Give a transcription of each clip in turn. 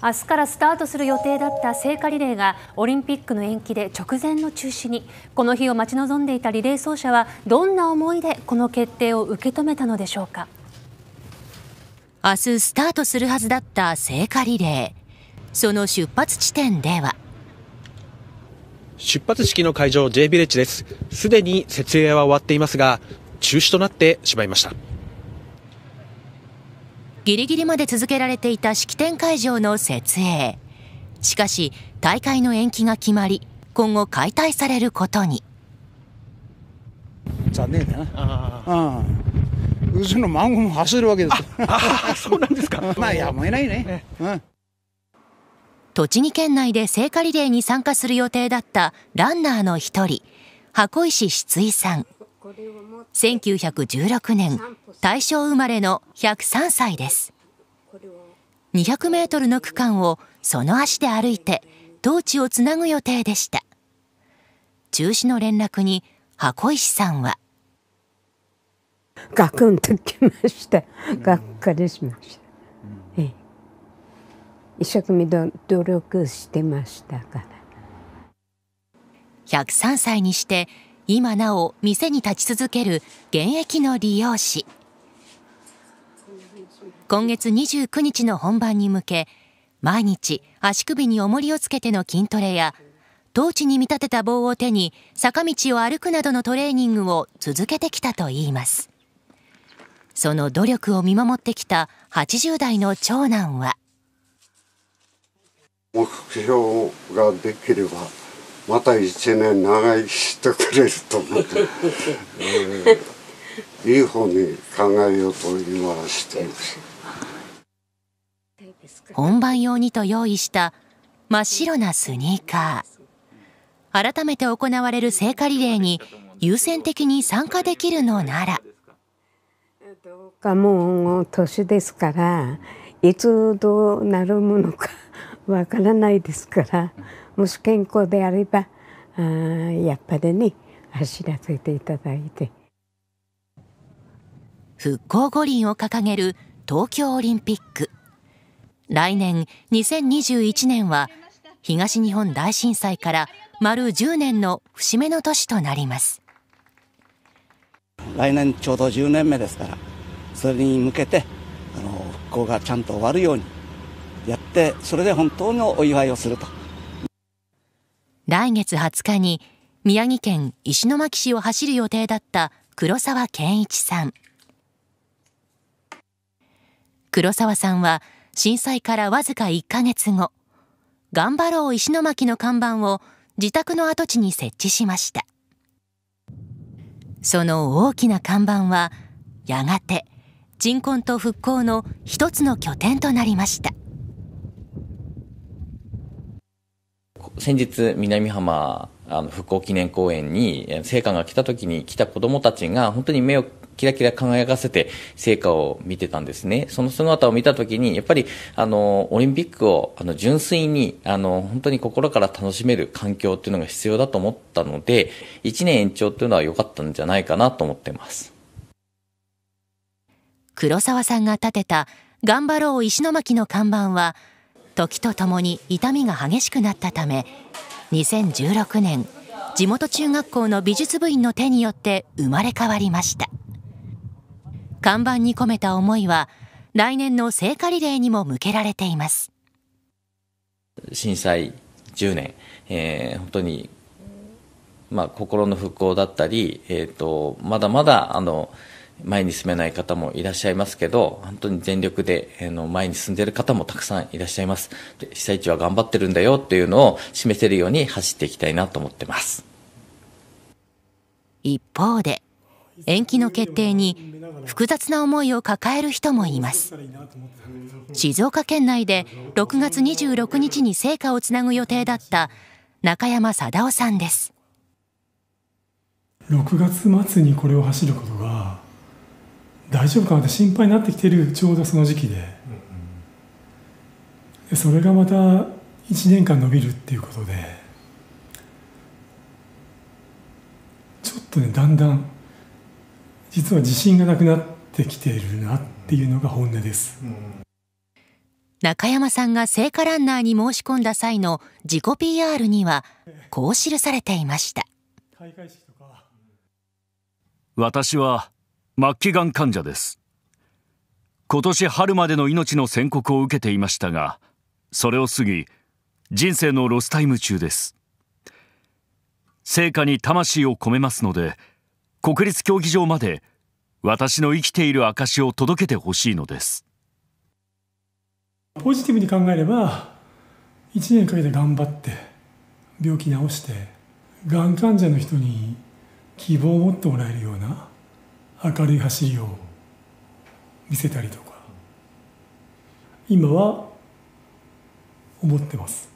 明日からスタートする予定だった聖火リレーがオリンピックの延期で直前の中止にこの日を待ち望んでいたリレー走者はどんな思いでこの決定を受け止めたのでしょうか明日スタートするはずだった聖火リレーその出発地点では出発式の会場 J ビレッジですすでに設営は終わっていますが中止となってしまいましたギリギリまで続けられていた式典会場の設営しかし大会の延期が決まり今後解体されることに残念だなうんうちのーも走るわけですあそうなんですか まあやむを得ないね、うん栃木県内で聖火リレーに参加する予定だったランナーの一人箱石七井さん1916年大正生まれの103歳です200メートルの区間をその足で歩いて当地をつなぐ予定でした中止の連絡に箱石さんはガクンときましたがっかりしました、ええ、一生懸命努力してましたから103歳にして今なお店に立ち続ける現役の理容師今月29日の本番に向け毎日足首に重りをつけての筋トレやトーチに見立てた棒を手に坂道を歩くなどのトレーニングを続けてきたといいますその努力を見守ってきた80代の長男は目標ができればまた一年長生きしてくれると思って、えー、いい方に考えようと今はしています本番用にと用意した真っ白なスニーカー改めて行われる聖火リレーに優先的に参加できるのならどうかもう年ですからいつどうなるものかわからないですから。し健康であればあやっぱりね走らせていただいて復興五輪を掲げる東京オリンピック来年2021年は東日本大震災から丸10年の節目の年となります来年ちょうど10年目ですからそれに向けてあの復興がちゃんと終わるようにやってそれで本当のお祝いをすると来月20日に宮城県石巻市を走る予定だった黒沢健一さん黒沢さんは震災からわずか1か月後「頑張ろう石巻」の看板を自宅の跡地に設置しましたその大きな看板はやがて鎮魂と復興の一つの拠点となりました先日南浜あの復興記念公園に聖火が来た時に来た子供たちが本当に目をキラキラ輝かせて成果を見てたんですね。その姿を見たときに、やっぱり、あの、オリンピックを、あの、純粋に、あの、本当に心から楽しめる環境っていうのが必要だと思ったので、1年延長っていうのは良かったんじゃないかなと思ってます。黒沢さんが立てた、頑張ろう石巻の看板は、時とともに痛みが激しくなったため2016年地元中学校の美術部員の手によって生まれ変わりました看板に込めた思いは来年の聖火リレーにも向けられています震災10年、えー、本当に、まあ、心の復興だったり、えーと、とまだまだあの前に進めない方もいらっしゃいますけど、本当に全力で、あの前に進んでいる方もたくさんいらっしゃいます。で被災地は頑張ってるんだよっていうのを示せるように走っていきたいなと思ってます。一方で、延期の決定に複雑な思いを抱える人もいます静岡県内で6月26日に聖火をつなぐ予定だった中山貞夫さんです6月末にこれを走ることが大丈夫かなって心配になってきてるちょうどその時期ででそれがまた1年間伸びるっていうことでちょっとねだんだん実は自信がなくなってきているなっていうのが本音です。中山さんが聖火ランナーに申し込んだ際の自己 PR にはこう記されていました私は末期がん患者です今年春までの命の宣告を受けていましたがそれを過ぎ人生のロスタイム中です成果に魂を込めますので国立競技場まで私の生きている証を届けてほしいのですポジティブに考えれば1年かけて頑張って病気治してがん患者の人に希望を持ってもらえるような明るい走りを見せたりとか今は思ってます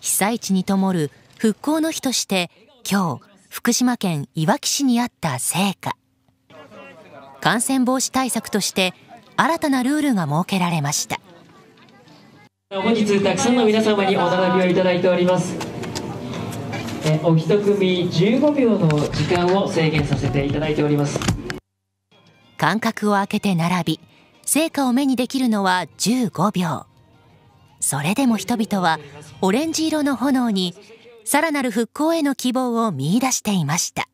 被災地に灯る復興の日として今日福島県いわき市にあった聖火感染防止対策として新たなルールが設けられました本日たくさんの皆様にお並びをいただいておりますえお一組15秒の時間を制限させていただいております間隔を空けて並び成果を目にできるのは15秒それでも人々はオレンジ色の炎にさらなる復興への希望を見いだしていました